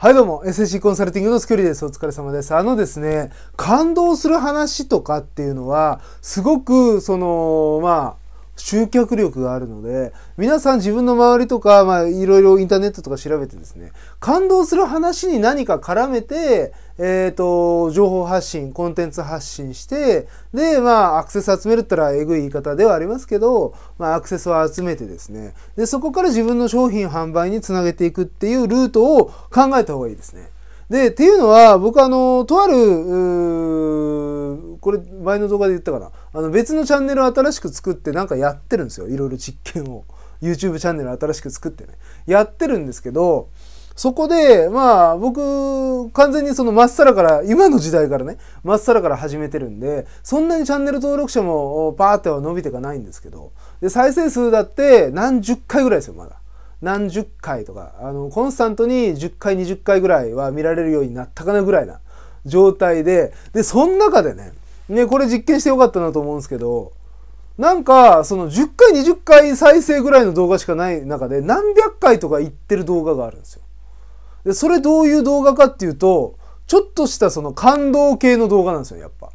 はいどうも、s s c コンサルティングのスキュリです。お疲れ様です。あのですね、感動する話とかっていうのは、すごく、その、まあ、集客力があるので、皆さん自分の周りとか、まあ、いろいろインターネットとか調べてですね、感動する話に何か絡めて、えっ、ー、と、情報発信、コンテンツ発信して、で、まあ、アクセス集めるったらえぐい言い方ではありますけど、まあ、アクセスを集めてですね、で、そこから自分の商品販売につなげていくっていうルートを考えた方がいいですね。で、っていうのは、僕あの、とある、これ前の動画で言ったかな。あの、別のチャンネルを新しく作ってなんかやってるんですよ。いろいろ実験を。YouTube チャンネル新しく作ってね。やってるんですけど、そこで、まあ、僕、完全にそのまっさらから、今の時代からね、まっさらから始めてるんで、そんなにチャンネル登録者もパーっては伸びてかないんですけど、で、再生数だって何十回ぐらいですよ、まだ。何十回とか、あの、コンスタントに10回、20回ぐらいは見られるようになったかなぐらいな状態で、で、その中でね、ね、これ実験してよかったなと思うんですけど、なんか、その10回、20回再生ぐらいの動画しかない中で、何百回とか言ってる動画があるんですよ。で、それどういう動画かっていうと、ちょっとしたその感動系の動画なんですよ、やっぱ。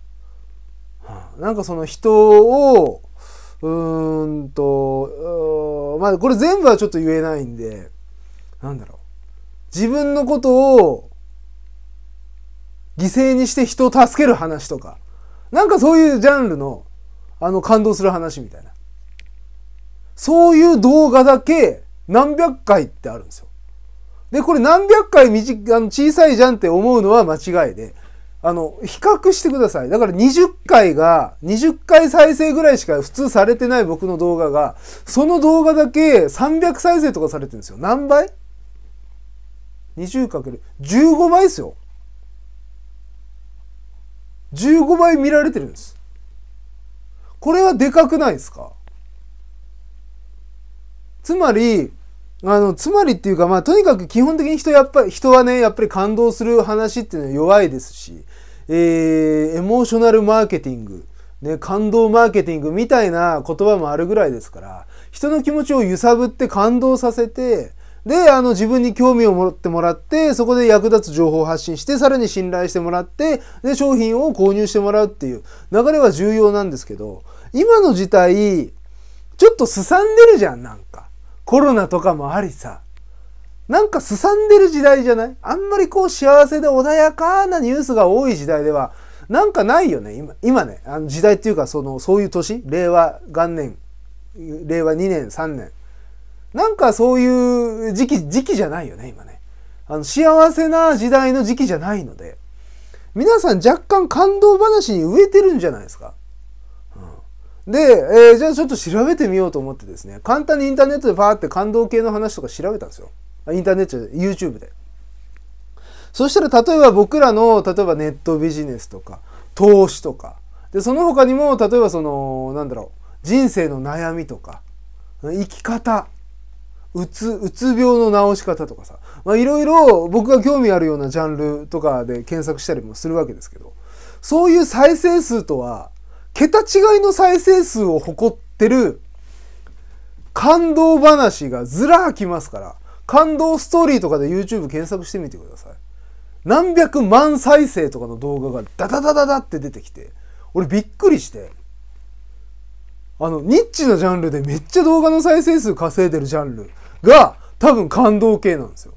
なんかその人をうーんと、まあこれ全部はちょっと言えないんで、なんだろう。自分のことを犠牲にして人を助ける話とか、なんかそういうジャンルの、あの感動する話みたいな。そういう動画だけ何百回ってあるんですよ。で、これ何百回短あの小さいじゃんって思うのは間違いで、あの、比較してください。だから20回が、20回再生ぐらいしか普通されてない僕の動画が、その動画だけ300再生とかされてるんですよ。何倍2 0る。1 5倍ですよ。15倍見られてるんです。これはでかくないですかつまり、あの、つまりっていうか、まあ、とにかく基本的に人やっぱり、人はね、やっぱり感動する話っていうのは弱いですし、えー、エモーショナルマーケティング、ね、感動マーケティングみたいな言葉もあるぐらいですから、人の気持ちを揺さぶって感動させて、で、あの、自分に興味を持ってもらって、そこで役立つ情報を発信して、さらに信頼してもらって、で、商品を購入してもらうっていう流れは重要なんですけど、今の時代、ちょっとすさんでるじゃん、なんか。コロナとかもありさ、なんかすさんでる時代じゃないあんまりこう幸せで穏やかなニュースが多い時代では、なんかないよね、今今ね。あの時代っていうか、その、そういう年、令和元年、令和2年、3年。なんかそういう時期、時期じゃないよね、今ね。あの、幸せな時代の時期じゃないので、皆さん若干感動話に飢えてるんじゃないですか。で、えー、じゃあちょっと調べてみようと思ってですね、簡単にインターネットでパーって感動系の話とか調べたんですよ。インターネットで、YouTube で。そしたら例えば僕らの、例えばネットビジネスとか、投資とか、で、その他にも、例えばその、なんだろう、人生の悩みとか、生き方、うつ、うつ病の治し方とかさ、まあいろいろ僕が興味あるようなジャンルとかで検索したりもするわけですけど、そういう再生数とは桁違いの再生数を誇ってる感動話がずらーきますから、感動ストーリーとかで YouTube 検索してみてください。何百万再生とかの動画がダダダダダって出てきて、俺びっくりして、あの、ニッチなジャンルでめっちゃ動画の再生数稼いでるジャンルが多分感動系なんですよ。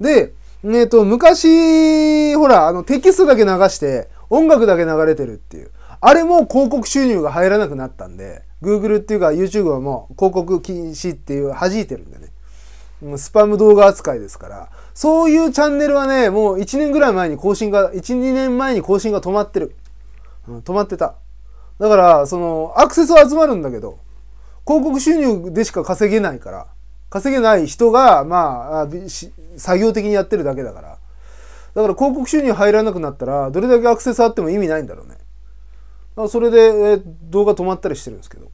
で、えっ、ー、と、昔、ほら、あの、テキストだけ流して、音楽だけ流れてるっていう。あれも広告収入が入らなくなったんで、Google っていうか YouTube はもう広告禁止っていう弾いてるんでね。スパム動画扱いですから、そういうチャンネルはね、もう1年ぐらい前に更新が、1、2年前に更新が止まってる。うん、止まってた。だから、その、アクセスは集まるんだけど、広告収入でしか稼げないから、稼げない人が、まあ、作業的にやってるだけだから、だから広告収入入らなくなったら、どれだけアクセスあっても意味ないんだろうね。まあ、それで、え動画止まったりしてるんですけど。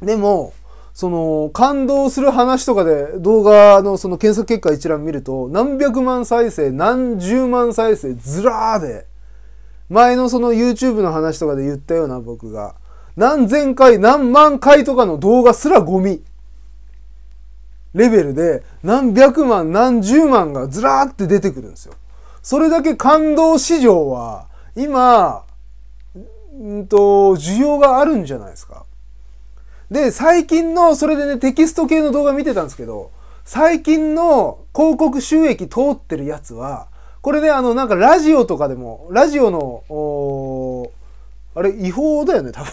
でも、その、感動する話とかで動画のその検索結果一覧見ると、何百万再生、何十万再生、ずらーで、前のその YouTube の話とかで言ったような僕が、何千回、何万回とかの動画すらゴミ。レベルで、何百万、何十万がずらーって出てくるんですよ。それだけ感動市場は今、んと、需要があるんじゃないですか。で、最近の、それでね、テキスト系の動画見てたんですけど、最近の広告収益通ってるやつは、これね、あの、なんかラジオとかでも、ラジオの、あれ、違法だよね、多分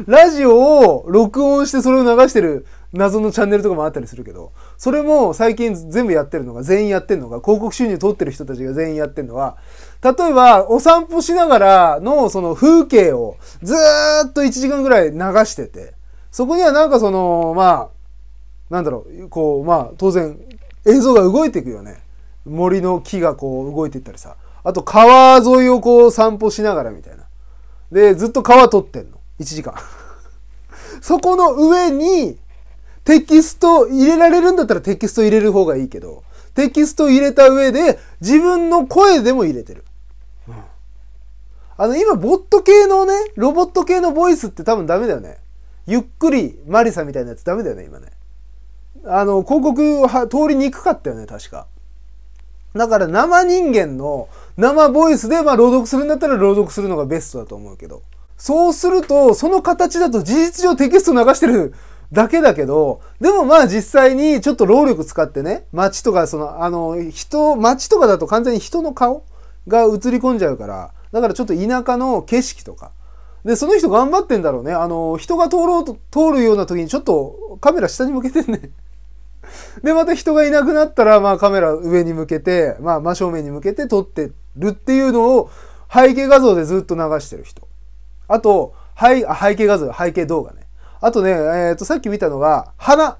ラジオを録音してそれを流してる謎のチャンネルとかもあったりするけど、それも最近全部やってるのが、全員やってるのが、広告収入取ってる人たちが全員やってるのは、例えばお散歩しながらのその風景をずーっと1時間ぐらい流してて、そこにはなんかその、まあ、なんだろう、こう、まあ当然映像が動いていくよね。森の木がこう動いていったりさ。あと川沿いをこう散歩しながらみたいな。で、ずっと川撮ってんの。1時間 そこの上に、テキスト入れられるんだったらテキスト入れる方がいいけど、テキスト入れた上で自分の声でも入れてる。うん、あの、今、ボット系のね、ロボット系のボイスって多分ダメだよね。ゆっくりマリサみたいなやつダメだよね、今ね。あの、広告は通りにくかったよね、確か。だから生人間の生ボイスで、まあ、朗読するんだったら朗読するのがベストだと思うけど。そうすると、その形だと事実上テキスト流してるだけだけど、でもまあ実際にちょっと労力使ってね、街とか、その、あの、人、街とかだと完全に人の顔が映り込んじゃうから、だからちょっと田舎の景色とか。で、その人頑張ってんだろうね。あの、人が通ろうと、通るような時にちょっとカメラ下に向けてね。で、また人がいなくなったら、まあカメラ上に向けて、まあ真正面に向けて撮ってるっていうのを背景画像でずっと流してる人。あと、背、背景画像、背景動画ね。あとね、えっ、ー、と、さっき見たのが、花。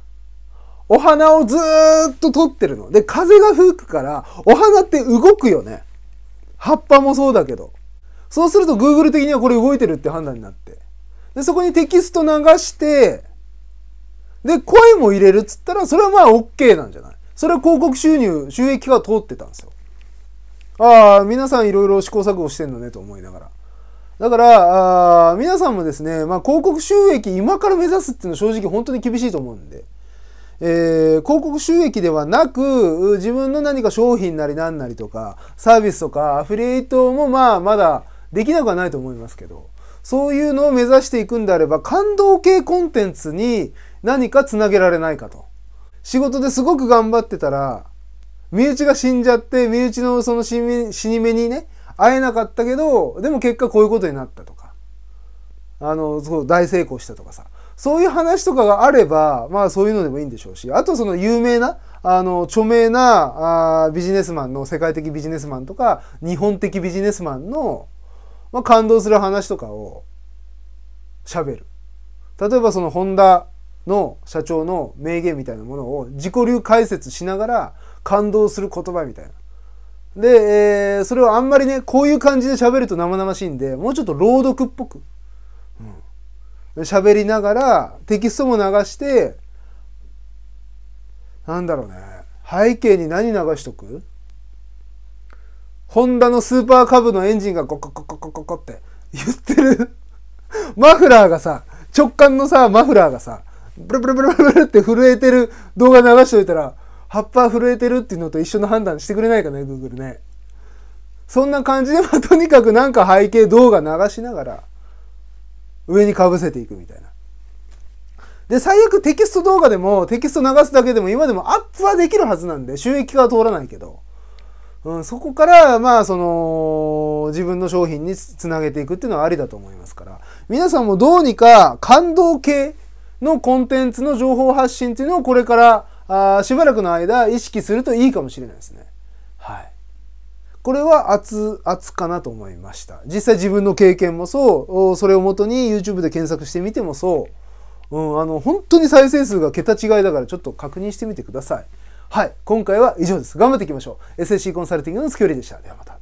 お花をずーっと撮ってるの。で、風が吹くから、お花って動くよね。葉っぱもそうだけど。そうすると Google 的にはこれ動いてるって判断になって。で、そこにテキスト流して、で、声も入れるっつったら、それはまあ OK なんじゃないそれは広告収入、収益は通ってたんですよ。ああ、皆さんいろいろ試行錯誤してんのねと思いながら。だから、あ皆さんもですね、まあ、広告収益今から目指すっていうのは正直本当に厳しいと思うんで、えー、広告収益ではなく、自分の何か商品なり何なりとか、サービスとか、アフィリエイトもまあ、まだできなくはないと思いますけど、そういうのを目指していくんであれば、感動系コンテンツに何かつなげられないかと。仕事ですごく頑張ってたら、身内が死んじゃって、身内のその死に目にね、会えなかったけど、でも結果こういうことになったとか、あの、そう大成功したとかさ、そういう話とかがあれば、まあそういうのでもいいんでしょうし、あとその有名な、あの、著名なあビジネスマンの、世界的ビジネスマンとか、日本的ビジネスマンの、まあ、感動する話とかを喋る。例えばそのホンダの社長の名言みたいなものを自己流解説しながら感動する言葉みたいな。で、えー、それをあんまりね、こういう感じで喋ると生々しいんで、もうちょっと朗読っぽく。喋、うん、りながら、テキストも流して、なんだろうね。背景に何流しとくホンダのスーパーカブのエンジンがコココココココって言ってるマフラーがさ、直感のさ、マフラーがさ、ブルブルブルブルって震えてる動画流しといたら、葉っぱ震えてるっていうのと一緒の判断してくれないかね、Google ね。そんな感じで、まあ、とにかくなんか背景動画流しながら、上にかぶせていくみたいな。で、最悪テキスト動画でも、テキスト流すだけでも今でもアップはできるはずなんで、収益化は通らないけど。うん、そこから、まあ、その、自分の商品につなげていくっていうのはありだと思いますから、皆さんもどうにか感動系のコンテンツの情報発信っていうのをこれからあしばらくの間意識するといいかもしれないですね。はい。これは熱、熱かなと思いました。実際自分の経験もそう、それをもとに YouTube で検索してみてもそう、うん、あの、本当に再生数が桁違いだからちょっと確認してみてください。はい、今回は以上です。頑張っていきましょう。s s c コンサルティングのスキョリでした。ではまた。